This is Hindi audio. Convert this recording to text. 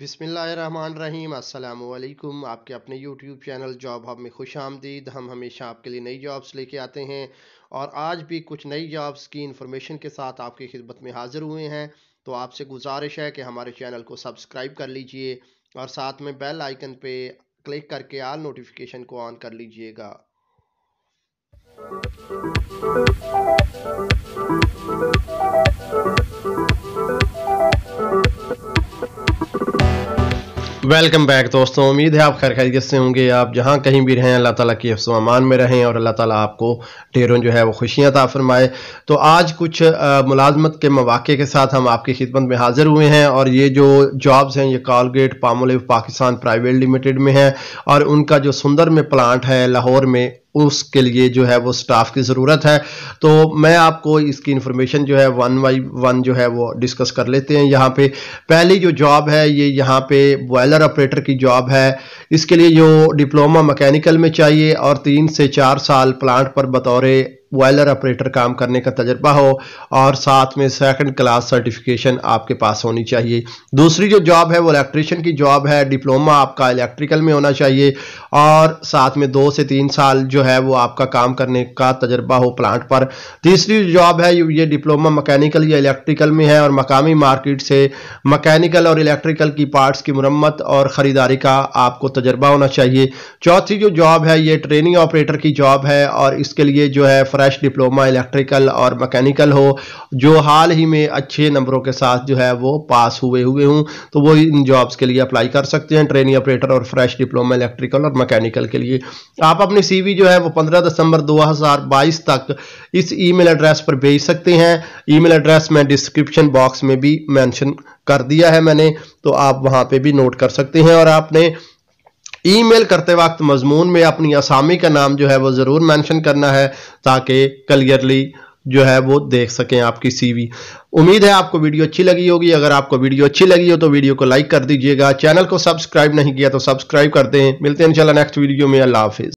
अस्सलाम वालेकुम आपके अपने यूट्यूब चैनल जॉब हब में खुश आमदीद हम हमेशा आपके लिए नई जॉब्स लेके आते हैं और आज भी कुछ नई जॉब्स की इन्फॉर्मेशन के साथ आपकी खिदमत में हाज़िर हुए हैं तो आपसे गुजारिश है कि हमारे चैनल को सब्सक्राइब कर लीजिए और साथ में बेल आइकन पर क्लिक करके आल नोटिफिकेशन को ऑन कर लीजिएगा वेलकम बैक दोस्तों उम्मीद है आप खैर खैरियत से होंगे आप जहाँ कहीं भी रहें अल्लाह ताला की अफसमान में रहें और अल्लाह ताला आपको ढेरों जो है वो खुशियाँ ता फरमाए तो आज कुछ मुलाजमत के मौाक़े के साथ हम आपकी खिदमत में हाज़िर हुए हैं और ये जो जॉब्स हैं ये Colgate Palmolive Pakistan private limited में हैं और उनका जो सुंदर में प्लांट है लाहौर में उसके लिए जो है वो स्टाफ की ज़रूरत है तो मैं आपको इसकी इन्फॉर्मेशन जो है वन बाई वन जो है वो डिस्कस कर लेते हैं यहाँ पे पहली जो जॉब है ये यहाँ पे बॉयलर ऑपरेटर की जॉब है इसके लिए जो डिप्लोमा मैकेनिकल में चाहिए और तीन से चार साल प्लांट पर बतौर वॉयलर ऑपरेटर काम करने का तजर्बा हो और साथ में सेकंड क्लास सर्टिफिकेशन आपके पास होनी चाहिए दूसरी जो जॉब है वो इलेक्ट्रिशियन की जॉब है डिप्लोमा आपका इलेक्ट्रिकल में होना चाहिए और साथ में दो से तीन साल जो है वो आपका काम करने का तजर्बा हो प्लांट पर तीसरी जॉब है ये डिप्लोमा मकैनिकल या इलेक्ट्रिकल में है और मकामी मार्केट से मकैनिकल और इलेक्ट्रिकल की पार्ट्स की मरम्मत और ख़रीदारी का आपको तजर्बा होना चाहिए चौथी जो जॉब है ये ट्रेनिंग ऑपरेटर की जॉब है और इसके लिए जो है फ्रेश डिप्लोमा इलेक्ट्रिकल और मैकेनिकल हो जो हाल ही में अच्छे नंबरों के साथ जो है वो पास हुए हुए हूँ तो वो इन जॉब्स के लिए अप्लाई कर सकते हैं ट्रेनिंग ऑपरेटर और फ्रेश डिप्लोमा इलेक्ट्रिकल और मैकेनिकल के लिए आप अपनी सी जो है वो पंद्रह दिसंबर दो तक इस ई एड्रेस पर भेज सकते हैं ई एड्रेस मैं डिस्क्रिप्शन बॉक्स में भी मैंशन कर दिया है मैंने तो आप वहां पे भी नोट कर सकते हैं और आपने ईमेल करते वक्त मजमून में अपनी असामी का नाम जो है वो ज़रूर मेंशन करना है ताकि क्लियरली जो है वो देख सकें आपकी सीवी उम्मीद है आपको वीडियो अच्छी लगी होगी अगर आपको वीडियो अच्छी लगी हो तो वीडियो को लाइक कर दीजिएगा चैनल को सब्सक्राइब नहीं किया तो सब्सक्राइब करते हैं मिलते हैं इंशाल्लाह नेक्स्ट वीडियो में अल्लाह हाफिज़